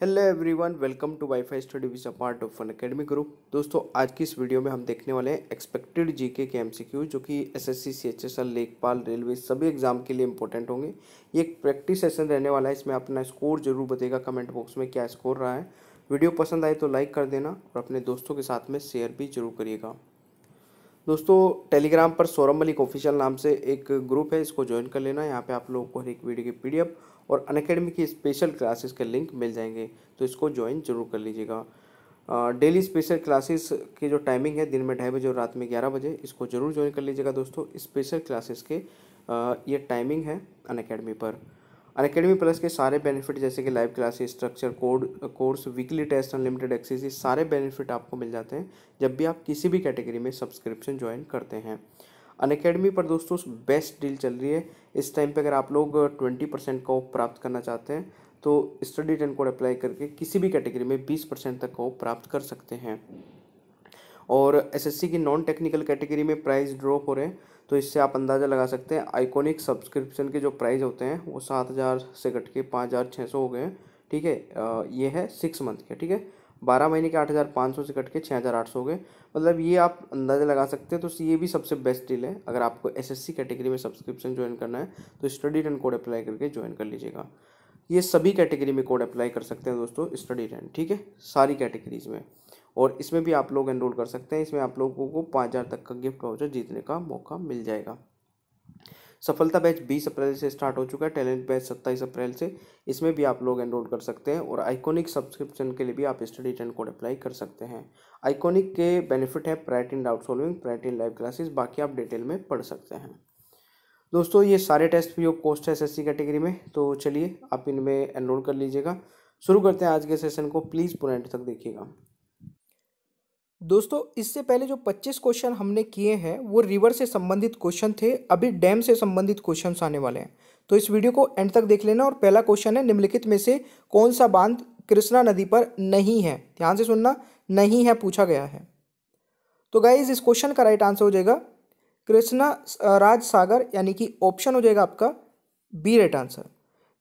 hello everyone welcome to WiFi study with a part of fun academy group दोस्तों आज की इस video में हम देखने वाले हैं एक्सपेक्टेड जीके के एमसीक्यू जो कि एसएससी सीएचएसएल लेखपाल रेलवे सभी एग्जाम के लिए इंपॉर्टेंट होंगे ये एक प्रैक्टिस सेशन रहने वाला है इसमें अपना स्कोर जरूर बताएगा कमेंट बॉक्स में क्या स्कोर रहा है वीडियो पसंद आए तो लाइक कर देना और अपने दोस्तों के साथ में शेयर भी जरूर करिएगा दोस्तों टेलीग्राम पर सौरभ मलिक ऑफिशियल नाम से एक ग्रुप है इसको ज्वाइन कर लेना यहाँ पर आप लोगों को हर एक वीडियो की पीडीएफ और अनकेडमी की स्पेशल क्लासेस के लिंक मिल जाएंगे तो इसको ज्वाइन जरूर कर लीजिएगा डेली स्पेशल क्लासेस की जो टाइमिंग है दिन में ढाई बजे और रात में ग्यारह बजे इसको ज़रूर ज्वाइन कर लीजिएगा दोस्तों स्पेशल क्लासेस के आ, ये टाइमिंग है अनकेडमी पर अनकेडमी प्लस के सारे बेनिफिट जैसे कि live classes structure code course weekly test unlimited access ये सारे बेनिफिट आपको मिल जाते हैं जब भी आप किसी भी कैटेगरी में सब्सक्रिप्शन ज्वाइन करते हैं अनकेडमी पर दोस्तों बेस्ट डील चल रही है इस टाइम पे अगर आप लोग ट्वेंटी परसेंट का ऑफ प्राप्त करना चाहते हैं तो स्टडी टेन कोड अप्लाई करके किसी भी कैटेगरी में बीस परसेंट तक का ऑफ प्राप्त कर सकते हैं और एसएससी की नॉन टेक्निकल कैटेगरी में प्राइस ड्रॉप हो रहे हैं तो इससे आप अंदाज़ा लगा सकते हैं आइकॉनिक सब्सक्रिप्शन के जो प्राइस होते हैं वो सात हज़ार से घट के पाँच हज़ार छः सौ हो गए ठीक है ये है सिक्स मंथ के ठीक है बारह महीने के आठ हज़ार पाँच सौ से कट के छः हज़ार आठ सौ हो गए मतलब ये आप अंदाज़ा लगा सकते हैं तो ये भी सबसे बेस्ट डील है अगर आपको एसएससी कैटेगरी में सब्सक्रिप्शन ज्वाइन करना है तो स्टडी टन कोड अप्लाई करके ज्वाइन कर लीजिएगा ये सभी कैटेगरी में कोड अप्लाई कर सकते हैं दोस्तों स्टडी टन ठीक है सारी कैटेगरीज में और इसमें भी आप लोग एनरोल कर सकते हैं इसमें आप लोगों को पाँच हज़ार तक का गिफ्ट वाउचर जीतने का मौका मिल जाएगा सफलता बैच बीस अप्रैल से स्टार्ट हो चुका है टैलेंट बैच सत्ताईस अप्रैल से इसमें भी आप लोग एनरोल कर सकते हैं और आइकॉनिक सब्सक्रिप्शन के लिए भी आप स्टडी टेन कोड अप्लाई कर सकते हैं आइकॉनिक के बेनिफिट है pride in doubt solving pride in live classes बाकी आप डिटेल में पढ़ सकते हैं दोस्तों ये सारे टेस्ट फ्री ऑफ पोस्ट है एसएससी कैटेगरी में तो चलिए आप इनमें एनरोल कर लीजिएगा शुरू करते हैं आज के सेशन को प्लीज़ पूरा एंड तक देखिएगा दोस्तों इससे पहले जो 25 क्वेश्चन हमने किए हैं वो रिवर से संबंधित क्वेश्चन थे अभी डैम से संबंधित क्वेश्चन आने वाले हैं तो इस वीडियो को एंड तक देख लेना और पहला क्वेश्चन है निम्नलिखित में से कौन सा बांध कृष्णा नदी पर नहीं है ध्यान से सुनना नहीं है पूछा गया है तो गाइज इस क्वेश्चन का राइट आंसर हो जाएगा कृष्णा राज सागर यानी कि ऑप्शन हो जाएगा आपका बी राइट आंसर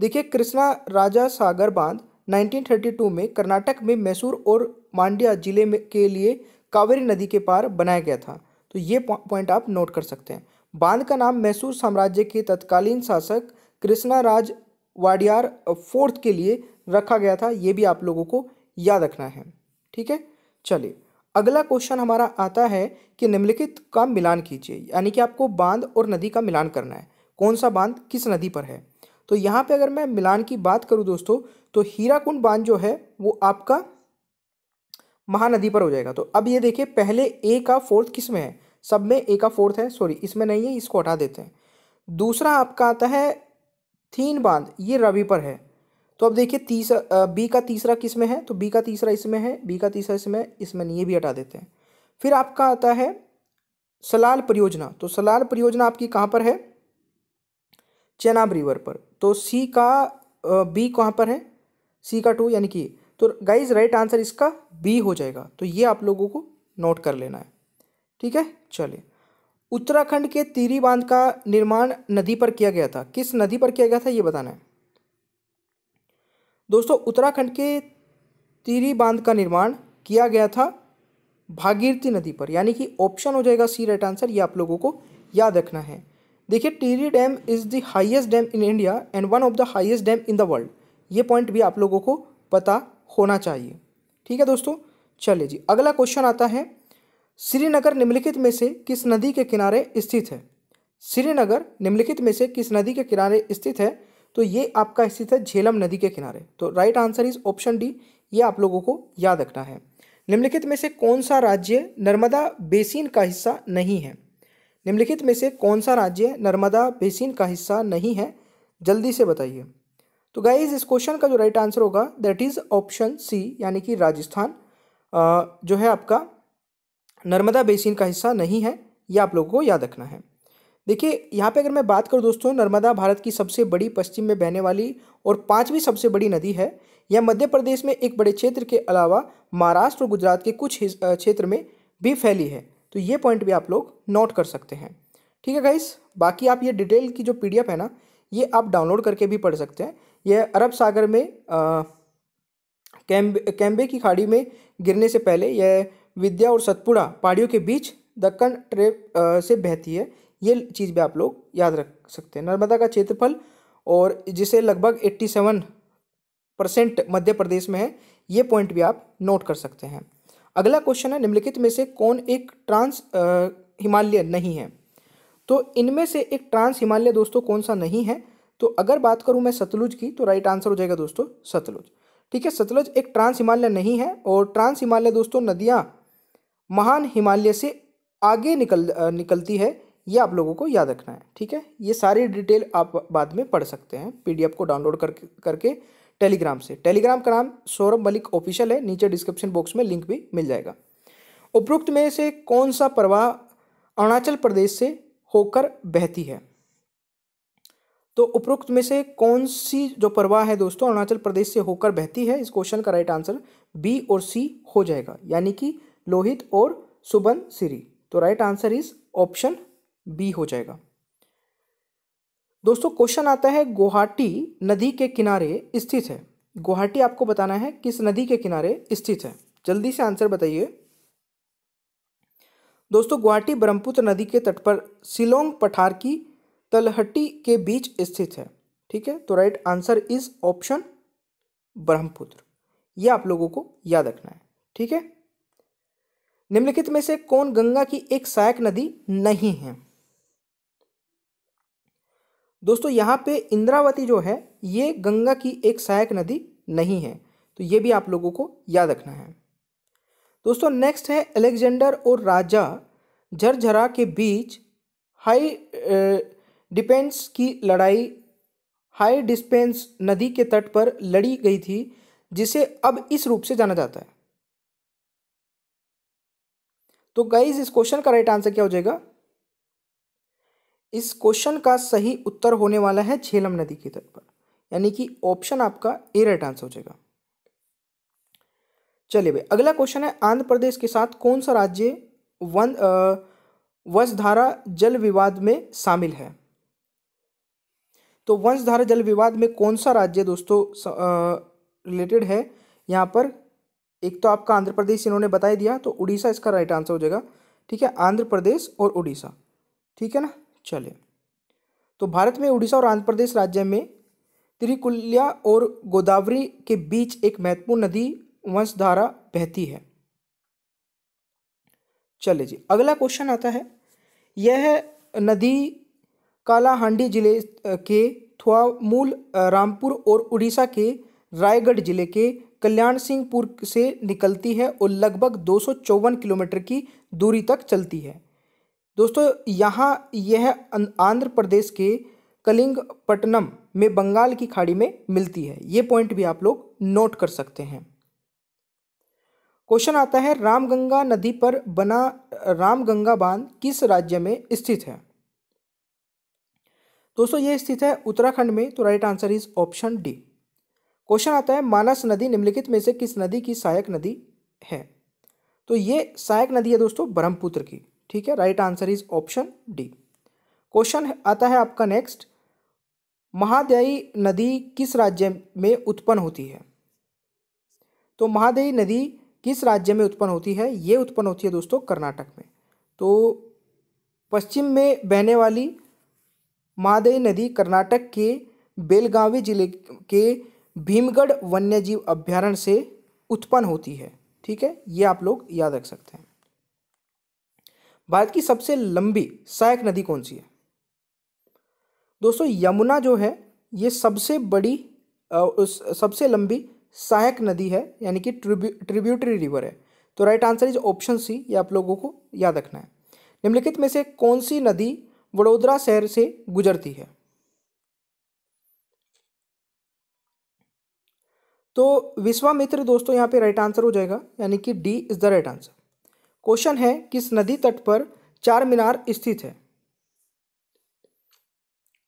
देखिए कृष्णा राजा सागर बांध 1932 में कर्नाटक में मैसूर और मांड्या जिले में के लिए कावेरी नदी के पार बनाया गया था तो ये पॉइंट आप नोट कर सकते हैं बांध का नाम मैसूर साम्राज्य के तत्कालीन शासक कृष्णाराज वाडियार फोर्थ के लिए रखा गया था ये भी आप लोगों को याद रखना है ठीक है चलिए अगला क्वेश्चन हमारा आता है कि निम्नलिखित का मिलान कीजिए यानी कि आपको बांध और नदी का मिलान करना है कौन सा बांध किस नदी पर है तो यहाँ पे अगर मैं मिलान की बात करूँ दोस्तों तो हीराकुंड बांध जो है वो आपका महानदी पर हो जाएगा तो अब ये देखिए पहले ए का फोर्थ किस में है सब में ए का फोर्थ है सॉरी इसमें नहीं है इसको हटा देते हैं दूसरा आपका आता है थीन बांध ये रवि पर है तो अब देखिए तीसरा बी का तीसरा किस में है तो बी का तीसरा इसमें है बी का तीसरा इसमें इसमें नहीं ये भी हटा देते हैं फिर आपका आता है सलाल परियोजना तो सलाल परियोजना आपकी कहाँ पर है चेनाब रिवर पर तो सी का बी कहाँ पर है सी का टू यानी कि तो गाइज राइट आंसर इसका बी हो जाएगा तो ये आप लोगों को नोट कर लेना है ठीक है चलिए उत्तराखंड के तीरी बांध का निर्माण नदी पर किया गया था किस नदी पर किया गया था ये बताना है दोस्तों उत्तराखंड के तीरी बांध का निर्माण किया गया था भागीरथी नदी पर यानी कि ऑप्शन हो जाएगा सी राइट आंसर ये आप लोगों को याद रखना है देखिए Tehri dam is the highest dam in India and one of the highest dam in the world ये पॉइंट भी आप लोगों को पता होना चाहिए ठीक है दोस्तों चलिए जी अगला क्वेश्चन आता है श्रीनगर निम्नलिखित में से किस नदी के किनारे स्थित है श्रीनगर निम्नलिखित में से किस नदी के किनारे स्थित है तो ये आपका स्थित है झेलम नदी के किनारे तो right answer is option D ये आप लोगों को याद रखना है निम्नलिखित में से कौन सा राज्य नर्मदा बेसिन का हिस्सा नहीं है निम्नलिखित में से कौन सा राज्य नर्मदा बेसिन का हिस्सा नहीं है जल्दी से बताइए तो गाइज इस क्वेश्चन का जो राइट आंसर होगा दैट इज़ ऑप्शन सी यानी कि राजस्थान जो है आपका नर्मदा बेसिन का हिस्सा नहीं है ये आप लोगों को याद रखना है देखिए यहाँ पे अगर मैं बात करूँ दोस्तों नर्मदा भारत की सबसे बड़ी पश्चिम में बहने वाली और पाँचवीं सबसे बड़ी नदी है यह मध्य प्रदेश में एक बड़े क्षेत्र के अलावा महाराष्ट्र और गुजरात के कुछ क्षेत्र में भी फैली है तो ये पॉइंट भी आप लोग नोट कर सकते हैं ठीक है गाइस बाकी आप ये डिटेल की जो पीडीएफ है ना ये आप डाउनलोड करके भी पढ़ सकते हैं यह अरब सागर में कैम्बे कैम्बे की खाड़ी में गिरने से पहले यह विद्या और सतपुड़ा पहाड़ियों के बीच दक्कन ट्रेप से बहती है ये चीज़ भी आप लोग याद रख सकते हैं नर्मदा का क्षेत्रफल और जिसे लगभग eighty seven percent Madhya Pradesh में है ये पॉइंट भी आप नोट कर सकते हैं अगला क्वेश्चन है निम्नलिखित में से कौन एक ट्रांस हिमालय नहीं है तो इनमें से एक ट्रांस हिमालय दोस्तों कौन सा नहीं है तो अगर बात करूं मैं सतलुज की तो राइट आंसर हो जाएगा दोस्तों सतलुज ठीक है सतलुज एक ट्रांस हिमालय नहीं है और ट्रांस हिमालय दोस्तों नदियाँ महान हिमालय से आगे निकल निकलती है ये आप लोगों को याद रखना है ठीक है ये सारी डिटेल आप बाद में पढ़ सकते हैं पीडीएफ को डाउनलोड करके करके टेलीग्राम से टेलीग्राम का नाम सौरभ मलिक ऑफिशियल है नीचे डिस्क्रिप्शन बॉक्स में लिंक भी मिल जाएगा उपरोक्त में से कौन सा प्रवाह अरुणाचल प्रदेश से होकर बहती है तो उपरोक्त में से कौन सी जो प्रवाह है दोस्तों अरुणाचल प्रदेश से होकर बहती है इस क्वेश्चन का राइट आंसर बी और सी हो जाएगा यानी कि लोहित और सुबन सिरी तो right answer is option B हो जाएगा दोस्तों क्वेश्चन आता है गुवाहाटी नदी के किनारे स्थित है गुवाहाटी आपको बताना है किस नदी के किनारे स्थित है जल्दी से आंसर बताइए दोस्तों गुवाहाटी ब्रह्मपुत्र नदी के तट पर सिलोंग पठार की तलहटी के बीच स्थित है ठीक है तो right answer is option Brahmaputra ये आप लोगों को याद रखना है ठीक है निम्नलिखित में से कौन गंगा की एक सहायक नदी नहीं है दोस्तों यहाँ पे इंद्रावती जो है ये गंगा की एक सहायक नदी नहीं है तो ये भी आप लोगों को याद रखना है दोस्तों नेक्स्ट है अलेक्जेंडर और राजा झरझरा के बीच हाई डिपेंस की लड़ाई हाई डिस्पेंस नदी के तट पर लड़ी गई थी जिसे अब इस रूप से जाना जाता है तो गाइज इस क्वेश्चन का राइट आंसर क्या हो जाएगा इस क्वेश्चन का सही उत्तर होने वाला है झेलम नदी के तट पर यानी कि ऑप्शन आपका ए राइट आंसर हो जाएगा चलिए भाई अगला क्वेश्चन है आंध्र प्रदेश के साथ कौन सा राज्य वन वंशधारा जल विवाद में शामिल है तो वंशधारा जल विवाद में कौन सा राज्य दोस्तों रिलेटेड है यहाँ पर एक तो आपका आंध्र प्रदेश इन्होंने बताई दिया तो उड़ीसा इसका राइट आंसर हो जाएगा ठीक है आंध्र प्रदेश और उड़ीसा ठीक है ना चले तो भारत में उड़ीसा और आंध्र प्रदेश राज्य में त्रिकुल्या और गोदावरी के बीच एक महत्वपूर्ण नदी वंशधारा बहती है चले जी अगला क्वेश्चन आता है यह नदी कालाहांडी जिले के थुआमूल रामपुर और उड़ीसा के रायगढ़ जिले के कल्याण सिंहपुर से निकलती है और लगभग दो किलोमीटर की दूरी तक चलती है दोस्तों यहाँ यह अं-, आंध्र प्रदेश के कलिंगपट्टनम में बंगाल की खाड़ी में मिलती है ये पॉइंट भी आप लोग नोट कर सकते हैं क्वेश्चन आता है रामगंगा नदी पर बना रामगंगा बांध किस राज्य में स्थित है दोस्तों ये स्थित है उत्तराखंड में तो right answer is option D question आता है मानस नदी निम्नलिखित में से किस नदी की सहायक नदी है तो ये सहायक नदी है दोस्तों ब्रह्मपुत्र की ठीक है right answer is option D question आता है आपका नेक्स्ट महादेई नदी किस राज्य में उत्पन्न होती है तो महादेई नदी किस राज्य में उत्पन्न होती है ये उत्पन्न होती है दोस्तों कर्नाटक में तो पश्चिम में बहने वाली महादेई नदी कर्नाटक के बेलगावी जिले के भीमगढ़ वन्यजीव अभ्यारण्य से उत्पन्न होती है ठीक है ये आप लोग याद रख सकते हैं भारत की सबसे लंबी सहायक नदी कौन सी है दोस्तों यमुना जो है ये सबसे बड़ी उस सबसे लंबी सहायक नदी है यानी कि ट्रिब्यू ट्रिब्यूटरी रिवर है तो right answer is option C ये आप लोगों को याद रखना है निम्नलिखित में से कौन सी नदी वडोदरा शहर से गुजरती है तो विश्वामित्र दोस्तों यहाँ पे राइट आंसर हो जाएगा यानी कि D is the right answer question है किस नदी तट पर चार मीनार स्थित है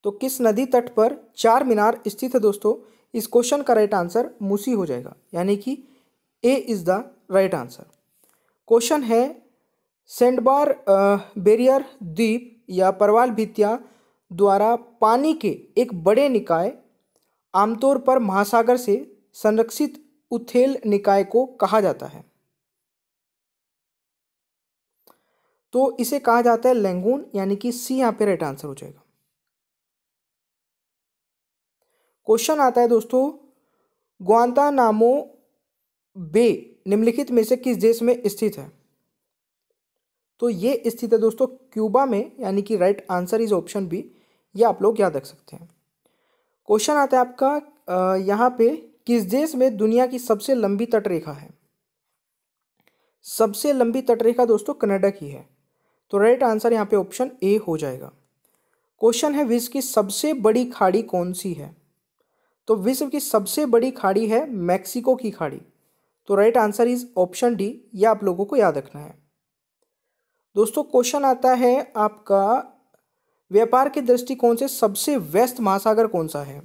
तो किस नदी तट पर चार मीनार स्थित है दोस्तों इस क्वेश्चन का राइट आंसर मूसी हो जाएगा यानी कि A is the right answer question है सेंडबार बेरियर द्वीप या परवाल भित्तिया द्वारा पानी के एक बड़े निकाय आमतौर पर महासागर से संरक्षित उथेल निकाय को कहा जाता है तो इसे कहा जाता है लैंगून यानी कि सी यहां पे राइट आंसर हो जाएगा क्वेश्चन आता है दोस्तों ग्वांता नामो बे निम्नलिखित में से किस देश में स्थित है तो ये स्थित है दोस्तों क्यूबा में यानी कि right answer is option B ये आप लोग याद रख सकते हैं क्वेश्चन आता है आपका यहाँ पे किस देश में दुनिया की सबसे लंबी तटरेखा है सबसे लंबी तटरेखा दोस्तों कनाडा की है तो राइट आंसर यहाँ पे ऑप्शन ए हो जाएगा क्वेश्चन है विश्व की सबसे बड़ी खाड़ी कौन सी है तो विश्व की सबसे बड़ी खाड़ी है मैक्सिको की खाड़ी तो right answer is option D यह आप लोगों को याद रखना है दोस्तों क्वेश्चन आता है आपका व्यापार के दृष्टिकोण से सबसे व्यस्त महासागर कौन सा है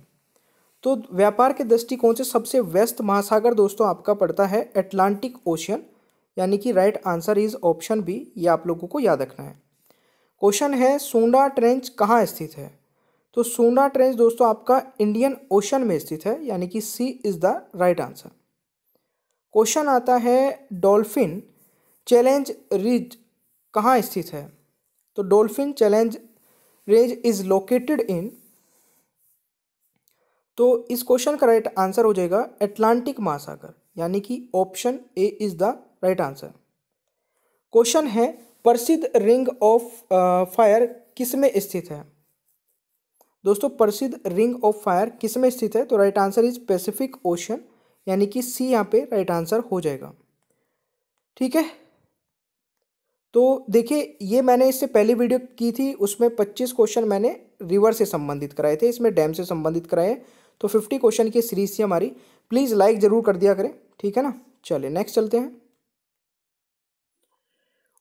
तो व्यापार के दृष्टिकोण से सबसे व्यस्त महासागर दोस्तों आपका पड़ता है अटलांटिक ओशियन यानी कि right answer is option B ये आप लोगों को याद रखना है क्वेश्चन है सोंडा ट्रेंच कहाँ स्थित है तो सोंडा ट्रेंच दोस्तों आपका इंडियन ओशन में स्थित है यानी कि C is the right answer question आता है डॉल्फिन चैलेंज रिज कहाँ स्थित है तो dolphin challenge range is located in तो इस क्वेश्चन का राइट आंसर हो जाएगा अटलांटिक महासागर यानी कि option A is the right answer question है प्रसिद्ध रिंग ऑफ फायर किस में स्थित है दोस्तों प्रसिद्ध रिंग ऑफ फायर किस में स्थित है तो right answer is Pacific Ocean यानी कि सी यहाँ पे राइट आंसर हो जाएगा ठीक है तो देखिए ये मैंने इससे पहली वीडियो की थी उसमें पच्चीस क्वेश्चन मैंने रिवर से संबंधित कराए थे इसमें डैम से संबंधित कराए तो फिफ्टी क्वेश्चन की सीरीज थी हमारी प्लीज़ लाइक ज़रूर कर दिया करें ठीक है ना चलिए नेक्स्ट चलते हैं